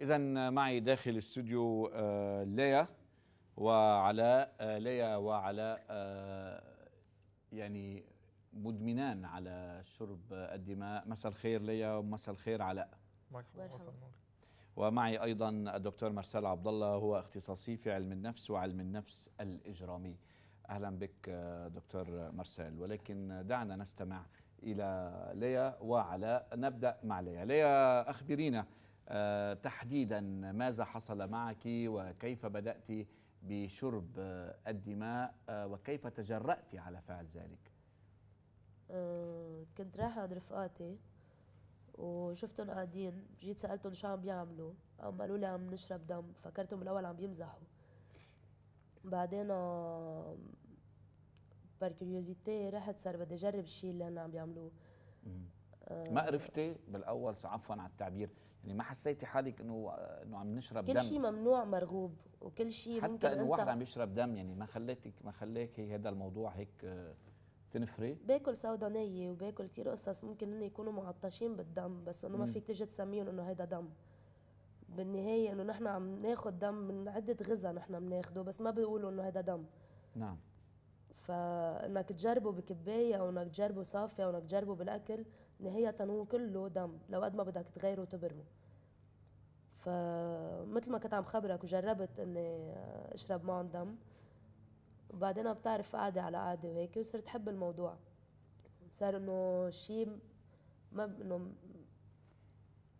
إذا معي داخل الاستوديو آه، ليا وعلاء آه، ليا وعلاء آه، يعني مدمنان على شرب الدماء مساء الخير ليا ومساء الخير علاء مرحبا ومعي ايضا الدكتور مرسال عبد الله هو اختصاصي في علم النفس وعلم النفس الاجرامي اهلا بك دكتور مرسال ولكن دعنا نستمع الى ليا وعلاء نبدا مع ليا ليا اخبرينا آه، تحديدا ماذا حصل معك وكيف بدأت بشرب الدماء آه، وكيف تجرأت على فعل ذلك آه، كنت رايحة عند رفقاتي وشفتهم قاعدين جيت سألتهم شو عم بيعملوا قام قالوا لي عم نشرب دم فكرتهم بالأول عم بيمزحوا بعدين كيوريوزيتي رحت صار بدي أجرب الشيء اللي هن عم بيعملوه ما عرفتي بالأول عفوا على التعبير يعني ما حسيتي حالك انه انه عم نشرب كل دم كل شيء ممنوع مرغوب وكل شيء حتى انه واحد عم يشرب دم يعني ما خليتك ما خليك هي هذا الموضوع هيك آه، تنفري باكل سودانيه وباكل كثير قصص ممكن انه يكونوا معطشين بالدم بس انه ما فيك تيجي تسميهم انه هيدا دم بالنهايه انه نحن عم ناخذ دم من عده غذاء نحن بناخده بس ما بيقولوا انه هيدا دم نعم فانك تجربه بكبايه او انك تجربه صافي او انك تجربه بالاكل نهاية هو كله دم لو قد ما بدك تغيره وتبرمه فمثل ما كنت عم خبرك وجربت اني اشرب معهم دم وبعدين بتعرف قاعدة على قاعدة وهيك وصرت حب الموضوع صار انه شيء ما انه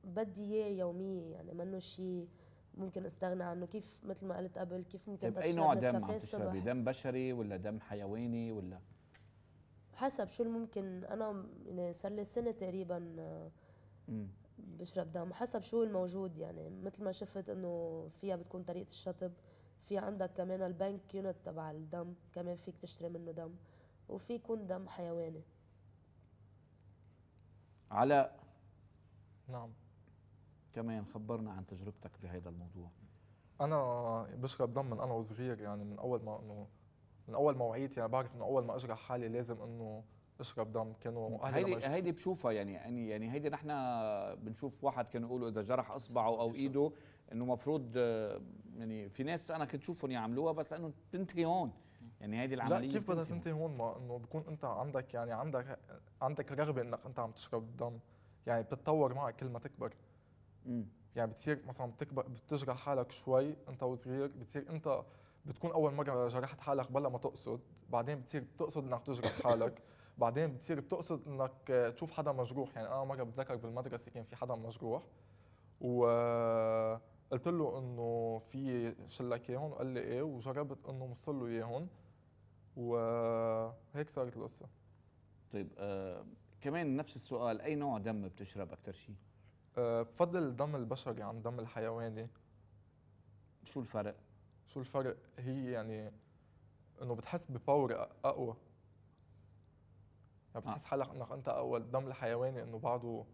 بدي اياه يومية يعني منه شيء ممكن استغنى عنه كيف مثل ما قلت قبل كيف ممكن طيب اي نوع دم عم تشربي دم بشري ولا دم حيواني ولا حسب شو الممكن انا يعني صار لي سنه تقريبا بشرب دم حسب شو الموجود يعني مثل ما شفت انه فيها بتكون طريقه الشطب في عندك كمان البنك يونت تبع الدم كمان فيك تشتري منه دم وفي يكون دم حيواني علاء نعم كمان خبرنا عن تجربتك بهذا الموضوع انا بشرب دم من انا وصغير يعني من اول ما انه من اول ما وعيت يعني بعرف انه اول ما اجرح حالي لازم انه اشرب دم كانوا اهلي هيدي هيدي بشوفها يعني يعني يعني هيدي نحن بنشوف واحد كانوا يقولوا اذا جرح اصبعه او ايده انه مفروض يعني في ناس انا كنت شوفهم يعملوها بس لانه تنتهي هون يعني هيدي العمليه لا كيف بدها تنتهي هون ما انه بكون انت عندك يعني عندك عندك رغبه انك انت عم تشرب دم يعني بتتطور معك كل ما تكبر يعني بتصير مثلا بتكبر بتجرح حالك شوي انت وصغير بتصير انت بتكون اول مره جرحت حالك بلا ما تقصد بعدين بتصير بتقصد انك تجرح حالك بعدين بتصير بتقصد انك تشوف حدا مجروح يعني انا مره بتذكر بالمدرسه كان في حدا مجروح و قلت له انه في شلك اياهم قال لي ايه وجربت انه مصل له اياهم وهيك صارت القصه طيب آه كمان نفس السؤال اي نوع دم بتشرب اكثر شيء آه بفضل الدم البشري عن الدم الحيواني شو الفرق شو الفرق هي يعني انه بتحس بباور اقوى يعني بتحس آه. حالك انك انت اقوى الدم الحيواني انه بعده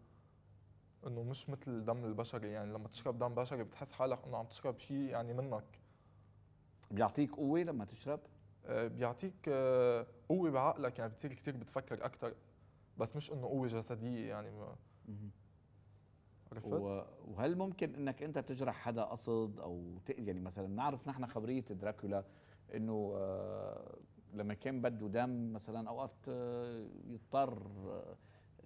انه مش مثل الدم البشري يعني لما تشرب دم بشري بتحس حالك انه عم تشرب شيء يعني منك بيعطيك قوه لما تشرب آه، بيعطيك آه، قوه بعقلك يعني بتصير كثير بتفكر اكثر بس مش انه قوه جسديه يعني عرفت؟ وهل ممكن انك انت تجرح حدا قصد او ت... يعني مثلا نعرف نحن خبريه دراكولا انه آه لما كان بده دم مثلا اوقات آه يضطر آه،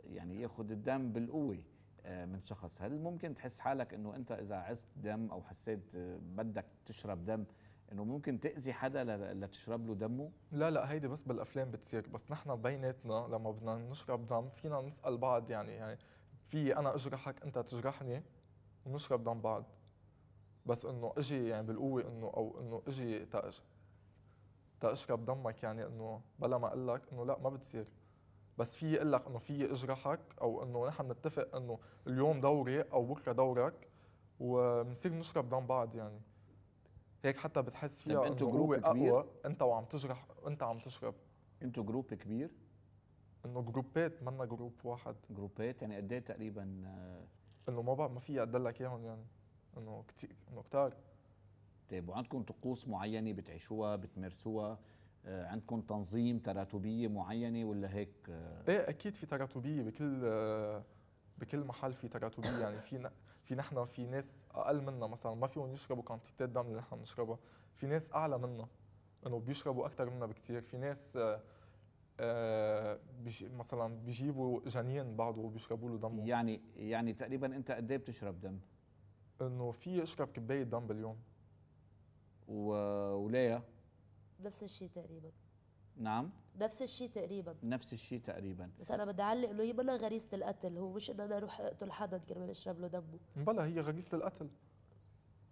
يعني ياخذ الدم بالقوه آه، من شخص هل ممكن تحس حالك انه انت اذا عزت دم او حسيت آه، بدك تشرب دم انه ممكن تاذي حدا لتشرب له دمه لا لا هيدي بس بالافلام بتصير بس نحن بيناتنا لما بدنا نشرب دم فينا نسال بعض يعني يعني في انا اجرحك انت تجرحني ونشرب دم بعض بس انه اجي يعني بالقوه انه او انه اجي تأج تأشرب دمك يعني انه بلا ما اقول لك انه لا ما بتصير بس في اقول لك انه في اجرحك او انه نحن نتفق انه اليوم دوري او بكره دورك وبنصير نشرب دم بعض يعني هيك حتى بتحس طيب، فيها انه هو اقوى انت وعم تجرح انت عم تشرب انتوا جروب كبير انه جروبات منا جروب واحد جروبات يعني قد ايه تقريبا انه ما بقى ما في اعدل لك اياهم يعني انه كثير انه كتار طيب وعندكم طقوس معينه بتعيشوها بتمارسوها آه، عندكم تنظيم تراتبيه معينه ولا هيك آه، ايه اكيد في تراتبيه بكل آه، بكل محل في تراتبيه يعني في في نحن في ناس اقل منا مثلا ما فيهم يشربوا كميتات دم اللي نحن بنشربها في ناس اعلى منا انه بيشربوا اكثر منا بكثير في ناس آه آه، بيجي مثلا بيجيبوا جنين بعضه وبيشربوا له دمه يعني يعني تقريبا انت قد ايه بتشرب دم؟ انه في اشرب كبايه دم باليوم وليا نفس الشيء تقريبا نعم نفس الشيء تقريبا نفس الشيء تقريبا بس انا بدي اعلق انه هي بلا غريزه القتل هو مش انه انا اروح اقتل حدا كرمال اشرب له دمه بلا هي غريزه القتل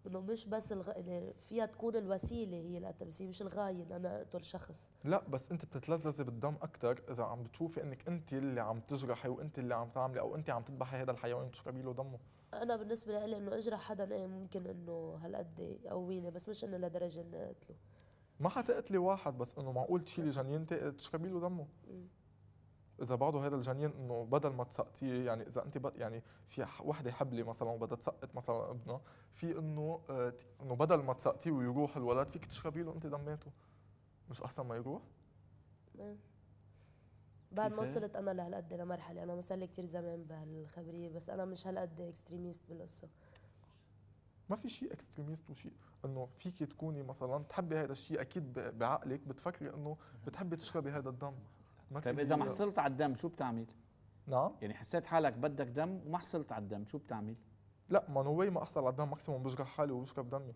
انه مش بس الغ... يعني فيها تكون الوسيله هي القتل بس هي مش الغايه ان انا اقتل شخص لا بس انت بتتلذذي بالدم اكثر اذا عم بتشوفي انك انت اللي عم تجرحي وانت اللي عم تعملي او انت عم تذبحي هذا الحيوان وتشربي له دمه انا بالنسبه لي انه اجرح حدا ايه ممكن انه هالقد يقويني بس مش انه لدرجه اني اقتله ما حتقتلي واحد بس انه معقول تشيلي جنينتي تشربي له دمه اذا بعده هذا الجنين انه بدل ما تسقطيه يعني اذا انت يعني في وحده حبلة مثلا وبدها تسقط مثلا ابنها في انه آه، انه بدل ما تسقطيه ويروح الولد فيك تشربي له انت دماته مش احسن ما يروح؟ نعم. بعد ما وصلت انا لهالقد لمرحله انا مسلي كثير زمان بهالخبريه بس انا مش هالقد اكستريميست بالقصه ما في شيء اكستريميست وشيء انه فيك تكوني مثلا تحبي هذا الشيء اكيد بعقلك بتفكري انه بتحبي تشربي هذا الدم طيب اذا ما حصلت على الدم شو بتعمل؟ نعم يعني حسيت حالك بدك دم وما حصلت على الدم شو بتعمل؟ لا ما نوي ما احصل على الدم ماكسيموم بشرح حالي وبشرب دمي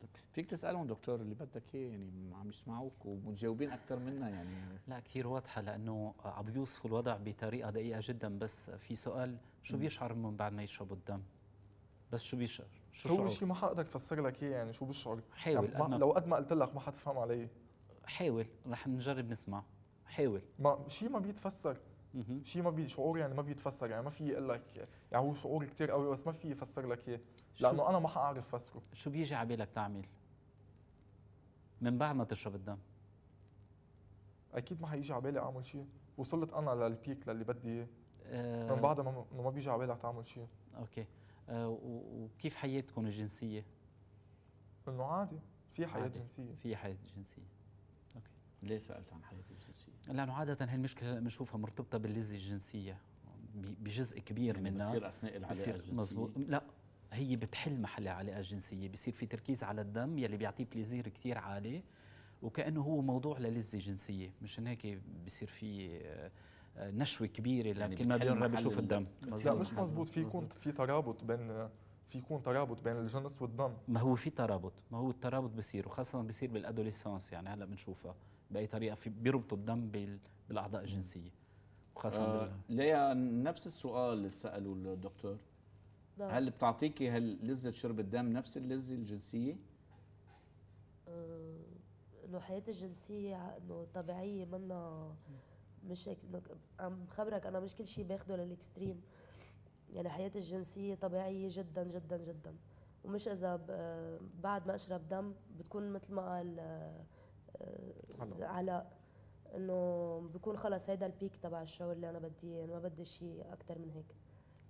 طيب، فيك تسالهم دكتور اللي بدك اياه يعني عم يسمعوك ومتجاوبين اكثر منا يعني لا كثير واضحه لانه عم يوصفوا الوضع بطريقه دقيقه جدا بس في سؤال شو بيشعر من بعد ما يشربوا الدم؟ بس شو بيشعر؟ شو هو شيء ما حقدر تفسر لك اياه يعني شو بشعر حاول يعني لو قد ما قلت لك ما حتفهم علي حاول رح نجرب نسمع حاول ما شيء ما بيتفسر شيء ما بي شعور يعني ما بيتفسر يعني ما في يقول لك يعني هو شعور كثير قوي بس ما في يفسر لك اياه لانه انا ما حاعرف فسره شو بيجي على بالك تعمل؟ من بعد ما تشرب الدم اكيد ما حيجي على بالي اعمل شيء وصلت انا للبيك للي بدي اياه من بعدها ما, ما بيجي على بالك تعمل شيء اوكي أه وكيف حياتكم الجنسيه؟ انه عادي في حياه عادي. جنسيه في حياه جنسيه ليه سالت عن حياتي الجنسيه؟ لانه عاده هي المشكله بنشوفها مرتبطه باللذه الجنسيه بجزء كبير يعني منها بتصير اثناء العلاقه الجنسيه مزبوط لا هي بتحل محل العلاقه الجنسيه بصير في تركيز على الدم يلي بيعطيك بليزير كثير عالي وكانه هو موضوع للذه جنسيه مشان هيك بصير في آه، نشوه كبيره يعني ما بيشوف الدم لا مش مزبوط في يكون في ترابط بين في يكون ترابط بين الجنس والدم ما هو في ترابط ما هو الترابط بصير وخاصه بصير بالادوليسانس يعني هلا بنشوفها باي طريقه في بيربطوا الدم بالاعضاء الجنسيه وخاصه آه ليا نفس السؤال اللي ساله الدكتور ده. نعم. هل بتعطيكي هل لذه شرب الدم نفس اللذه الجنسيه؟ آه، انه حياتي الجنسيه انه طبيعيه منا مش هيك عم بخبرك انا مش كل شيء باخده للاكستريم يعني حياتي الجنسيه طبيعيه جدا جدا جدا ومش اذا بعد ما اشرب دم بتكون مثل ما قال آه، آه، على انه بكون خلص هيدا البيك تبع الشغل اللي انا بدي اياه ما بدي شيء اكثر من هيك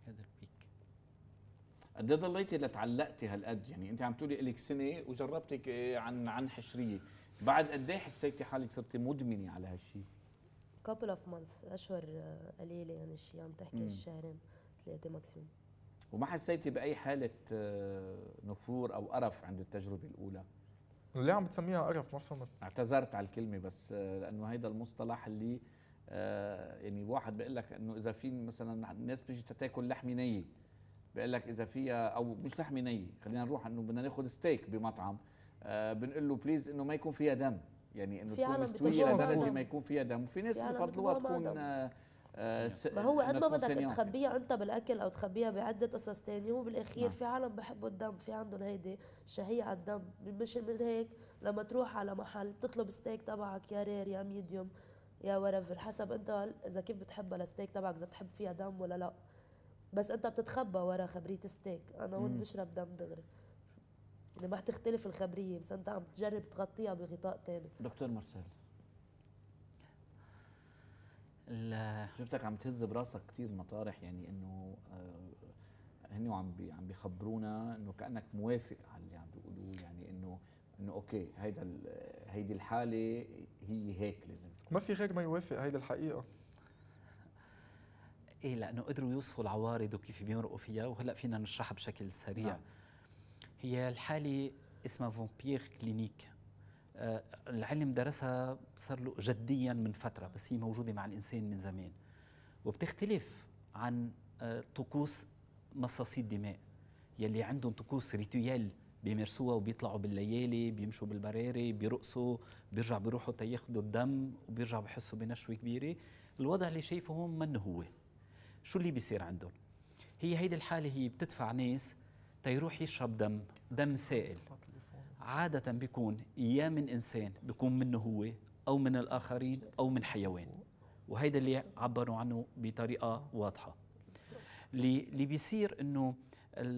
هذا البيك قد ايه ضليتي لتعلقتي هالقد يعني انت عم تقولي لك سنه وجربتك آه، عن عن حشريه بعد قد ايه حسيتي حالك صرتي مدمنه على هالشيء كابل اوف مانث اشهر آه، قليله يعني شيء عم تحكي شهرين ثلاثه ماكسيموم وما حسيتي باي حاله نفور او قرف عند التجربه الاولى ليه عم بتسميها قرف ما فهمت اعتذرت على الكلمه بس آه، لانه هيدا المصطلح اللي آه يعني واحد بيقول لك انه اذا في مثلا الناس بتيجي تاكل لحمه نيه بيقول لك اذا فيها او مش لحمه نيه خلينا نروح انه بدنا ناخذ ستيك بمطعم آه بنقول له بليز انه ما يكون فيها دم يعني انه تكون مستويه لدرجه ما يكون فيها دم وفي ناس بفضلوها تكون آه آه ما هو قد ما بدك تخبيها انت بالاكل او تخبيها بعده قصص ثانيه هو بالاخير نعم. في عالم بحبوا الدم في عندهم هيدي شهيه على الدم مش من هيك لما تروح على محل بتطلب ستيك تبعك يا رير يا ميديوم يا ورفر حسب انت اذا كيف بتحبها الستيك تبعك اذا بتحب فيها دم ولا لا بس انت بتتخبى ورا خبريه ستيك انا هون بشرب دم دغري يعني ما حتختلف الخبريه بس انت عم تجرب تغطيها بغطاء ثاني دكتور مرسال شفتك عم تهز براسك كثير مطارح يعني انه آه، هن عم بي عم بيخبرونا انه كانك موافق على اللي عم بيقولوه يعني انه انه اوكي هيدا هيدي الحاله هي هيك لازم تكون ما في غير ما يوافق هيدي الحقيقه ايه لانه قدروا يوصفوا العوارض وكيف بيمرقوا فيها وهلا فينا نشرحها بشكل سريع نعم. هي الحاله اسمها فامبير كلينيك آه، العلم درسها صار له جديا من فترة بس هي موجودة مع الإنسان من زمان وبتختلف عن آه، طقوس مصاصي الدماء يلي عندهم طقوس ريتويال بيمارسوها وبيطلعوا بالليالي بيمشوا بالبراري بيرقصوا بيرجع بيروحوا تياخدوا الدم وبيرجعوا بحسوا بنشوة كبيرة الوضع اللي شايفه هون من هو شو اللي بيصير عندهم هي هيدي الحالة هي بتدفع ناس تيروح يشرب دم دم سائل عادة بيكون يا من إنسان بيكون منه هو أو من الآخرين أو من حيوان وهيدا اللي عبروا عنه بطريقة واضحة اللي بيصير انه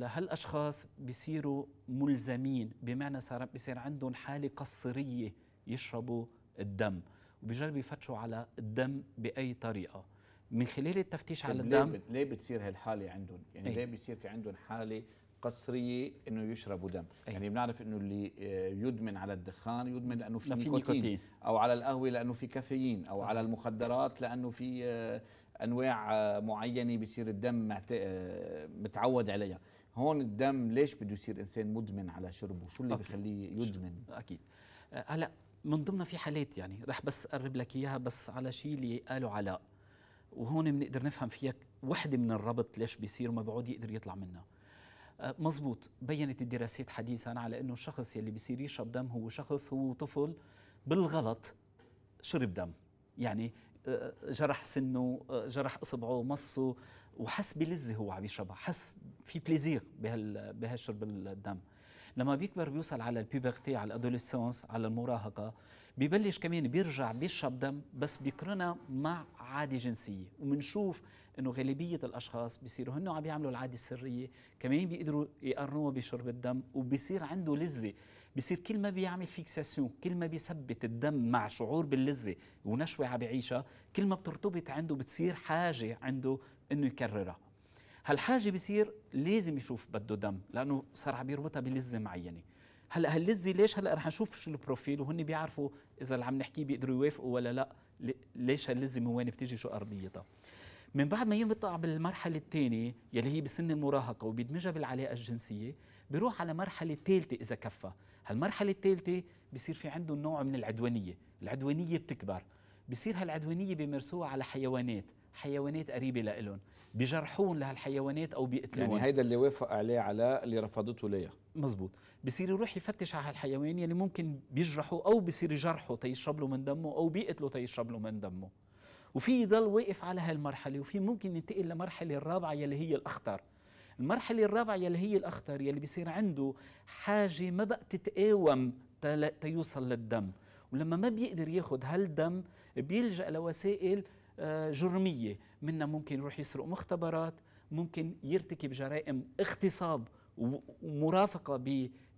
هالاشخاص بيصيروا ملزمين بمعنى صار بيصير عندهم حاله قصريه يشربوا الدم وبيجربوا يفتشوا على الدم باي طريقه من خلال التفتيش على طيب، الدم ليه بتصير هالحاله عندهم يعني ايه؟ ليه بيصير في عندهم حاله قصريه انه يشربوا دم أيه. يعني بنعرف انه اللي آه، يدمن على الدخان يدمن لانه في نيكوتين, نيكوتين او على القهوه لانه في كافيين او صح. على المخدرات لانه في آه، انواع آه، معينه بصير الدم متعود عليها هون الدم ليش بده يصير انسان مدمن على شربه شو اللي أوكي. بخليه يدمن اكيد هلا من ضمنها في حالات يعني رح بس اقرب لك اياها بس على شيء اللي قاله علاء وهون بنقدر نفهم فيها وحده من الربط ليش بيصير وما بيعود يقدر يطلع منها آه، مزبوط بينت الدراسات حديثا على انه الشخص يلي بيصير يشرب دم هو شخص هو طفل بالغلط شرب دم يعني آه، جرح سنه آه، جرح اصبعه مصه وحس بلذه هو عم يشربها حس في بليزير بهال بهالشرب الدم لما بيكبر بيوصل على البيبرتي على الادوليسونس على المراهقه ببلش كمان بيرجع بيشرب دم بس بيقرنها مع عاده جنسيه وبنشوف انه غالبيه الاشخاص بيصيروا هن عم يعملوا العاده السريه كمان بيقدروا يقرنوها بشرب الدم وبيصير عنده لذه بصير كل ما بيعمل فيكساسيون كل ما بيثبت الدم مع شعور باللذه ونشوه عم بيعيشها كل ما بترتبط عنده بتصير حاجه عنده انه يكررها هالحاجه بصير لازم يشوف بده دم لانه صار عم يربطها بلذه معينه هلا هاللذه ليش هلا رح نشوف شو البروفيل وهن بيعرفوا اذا اللي عم نحكيه بيقدروا يوافقوا ولا لا ليش هاللذه من وين بتيجي شو ارضيتها من بعد ما ينقطع بالمرحلة الثانية يلي هي بسن المراهقة وبيدمجها بالعلاقة الجنسية بيروح على مرحلة ثالثة إذا كفى هالمرحلة الثالثة بصير في عنده نوع من العدوانية العدوانية بتكبر بصير هالعدوانية بيمارسوها على حيوانات حيوانات قريبة لإلهم بجرحون لهالحيوانات او بيقتلون يعني هيدا اللي وافق عليه علاء اللي رفضته ليا مزبوط بصير يروح يفتش على هالحيوان يلي يعني ممكن بيجرحه او بصير يجرحه تيشرب له من دمه او بيقتله تيشرب له من دمه وفي يضل واقف على هالمرحله وفي ممكن ينتقل لمرحله الرابعه يلي هي الاخطر المرحله الرابعه يلي هي الاخطر يلي بصير عنده حاجه ما بقى تتقاوم تيوصل للدم ولما ما بيقدر ياخذ هالدم بيلجا لوسائل آه، جرميه منا ممكن يروح يسرق مختبرات ممكن يرتكب جرائم اغتصاب ومرافقه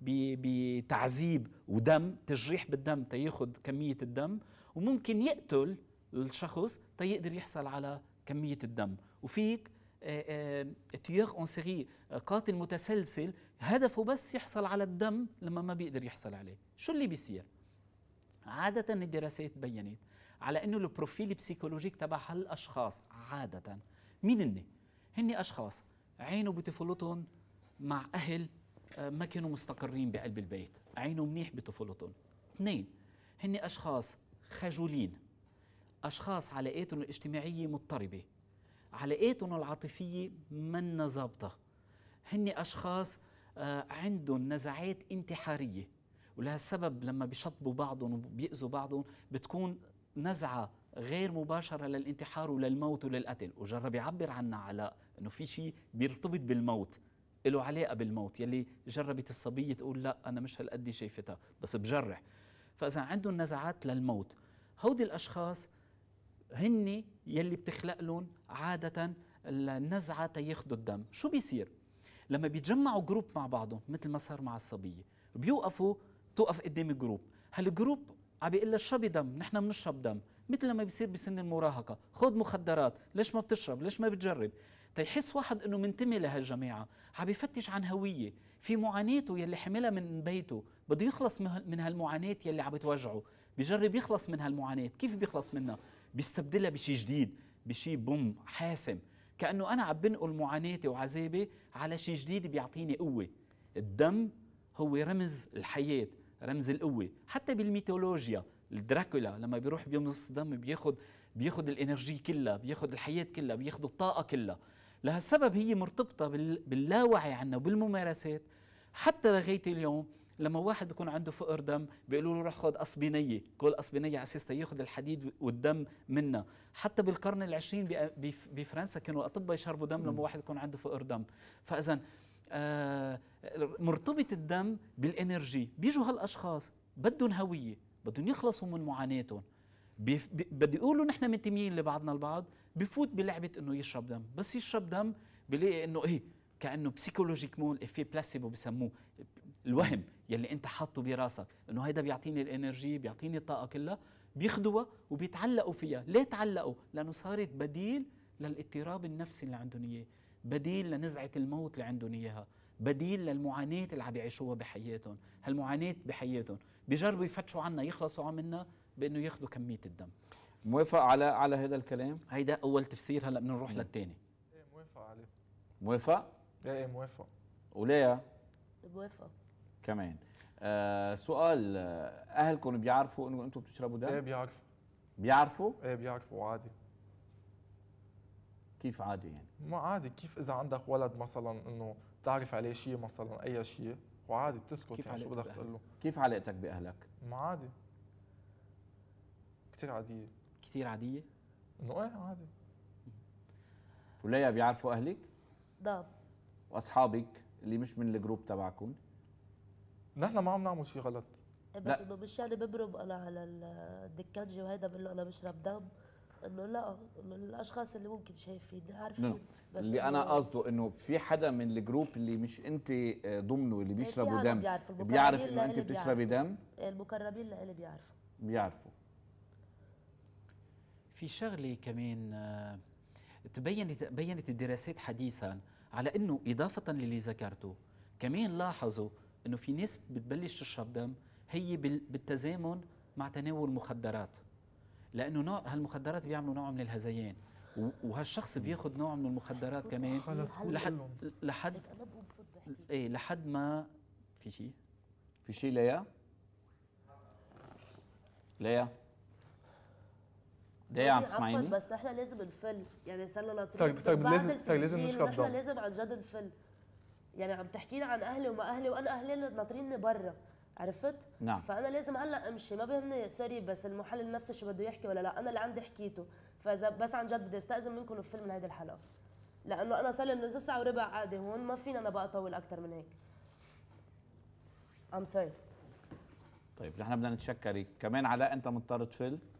بتعذيب ودم تجريح بالدم تياخد كميه الدم وممكن يقتل الشخص تيقدر يحصل على كميه الدم وفيك تيوغ اون سيري قاتل متسلسل هدفه بس يحصل على الدم لما ما بيقدر يحصل عليه شو اللي بيصير عاده الدراسات بينت على انه البروفيل البسيكولوجيك تبع هالاشخاص عاده مين هن؟ هن اشخاص عينوا بطفولتهم مع اهل آه، ما كانوا مستقرين بقلب البيت، عينوا منيح بطفولتهم. اثنين هن اشخاص خجولين اشخاص علاقاتهم الاجتماعيه مضطربه علاقاتهم العاطفيه منا ظابطه هن اشخاص آه، عندهم نزعات انتحاريه ولهالسبب لما بيشطبوا بعضهم وبيأذوا بعضهم بتكون نزعه غير مباشره للانتحار وللموت وللقتل وجرب يعبر عنا على انه في شيء بيرتبط بالموت له علاقه بالموت يلي جربت الصبيه تقول لا انا مش هالقد شايفتها بس بجرح فاذا عندهم نزعات للموت هودي الاشخاص هن يلي بتخلق لهم عاده النزعه تاخذوا الدم شو بيصير لما بيتجمعوا جروب مع بعضهم مثل ما صار مع الصبيه بيوقفوا توقف قدام الجروب هالجروب عم بيقول لها شربي دم نحن بنشرب دم مثل ما بيصير بسن المراهقه خذ مخدرات ليش ما بتشرب ليش ما بتجرب تيحس طيب واحد انه منتمي لهالجماعه عم بيفتش عن هويه في معاناته يلي حملها من بيته بده يخلص من هالمعاناه يلي عم بتوجعه بجرب يخلص من هالمعاناه كيف بيخلص منها بيستبدلها بشيء جديد بشيء بوم حاسم كانه انا عم بنقل معاناتي وعذابي على شيء جديد بيعطيني قوه الدم هو رمز الحياه رمز القوه حتى بالميثولوجيا الدراكولا لما بيروح بيمص دم بياخذ بياخذ الانرجي كلها بياخذ الحياه كلها بياخذ الطاقه كلها لهالسبب هي مرتبطه باللاوعي عنا وبالممارسات حتى لغايه اليوم لما واحد بيكون عنده فقر دم بيقولوا له روح خذ قصبينيه كل قصبينيه على اساس ياخذ الحديد والدم منا حتى بالقرن العشرين بفرنسا كانوا الاطباء يشربوا دم لما واحد يكون عنده فقر دم فاذا آه، مرتبط الدم بالانرجي بيجوا هالاشخاص بدهم هويه بدهم يخلصوا من معاناتهم بده يقولوا نحن منتميين لبعضنا البعض بفوت بلعبه انه يشرب دم بس يشرب دم بلاقي انه ايه كانه بسيكولوجيكمون في بلاسيبو بسموه الوهم يلي انت حاطه براسك انه هيدا بيعطيني الانرجي بيعطيني الطاقه كلها بياخذوها وبيتعلقوا فيها ليه تعلقوا لانه صارت بديل للاضطراب النفسي اللي عندهم اياه بديل لنزعة الموت اللي عندهم إياها بديل للمعاناة اللي عم يعيشوها بحياتهم هالمعاناة بحياتهم بجربوا يفتشوا عنا يخلصوا عنا بأنه ياخذوا كمية الدم موافق على على هذا الكلام؟ هيدا أول تفسير هلا بدنا نروح للثاني ايه موافق عليه موافق؟ إيه،, ايه موافق وليا موافق كمان آه سؤال آه، اهلكم بيعرفوا انه انتم بتشربوا دم؟ ايه بيعرفوا بيعرفوا؟ ايه بيعرفوا عادي كيف عادي يعني؟ ما عادي كيف اذا عندك ولد مثلا انه بتعرف عليه شيء مثلا اي شيء وعادي بتسكت يعني شو بدك تقول له؟ كيف علاقتك باهلك؟ ما عادي كثير عاديه كثير عاديه؟ انه ايه عادي وليا بيعرفوا اهلك؟ ده واصحابك اللي مش من الجروب تبعكم؟ نحن ما عم نعمل شيء غلط بس انه بالشارع يعني ببرم انا على الدكانجي وهيدا بقول له انا بشرب دم انه لا من الاشخاص اللي ممكن شايفين عارفين نعم. بس اللي انا قصده انه في حدا من الجروب اللي مش انت آه، ضمنه اللي إيه، بيشربوا دم بيعرفوا بيعرف انه انت بتشربي دم إيه، المقربين اللي بيعرفوا بيعرفوا في شغله كمان آه، تبينت بينت الدراسات حديثا على انه اضافه للي ذكرته كمان لاحظوا انه في ناس بتبلش تشرب دم هي بالتزامن مع تناول مخدرات لانه نوع هالمخدرات بيعملوا نوع من الهزيان وهالشخص بياخذ نوع من المخدرات كمان لحد لحد ايه لحد ما في شيء في شيء ليا ليا ليه عم تسمعيني؟ بس نحن لازم نفل يعني صرنا ناطرين صار لازم لازم نشرب ضم نحن لازم عن جد نفل يعني عم تحكي لي عن اهلي وما اهلي وانا اهلي ناطريني برا عرفت نعم. فانا لازم هلا امشي ما بيهمني سوري بس المحلل نفسه شو بده يحكي ولا لا انا اللي عندي حكيته فاذا بس عن جد بدي استاذن منكم الفيلم من هيدي الحلقه لانه انا صار لي من تسعة وربع قاعدة هون ما فينا انا بقى اطول اكثر من هيك ام سوري طيب نحن بدنا نتشكرك كمان علاء انت مضطر تفل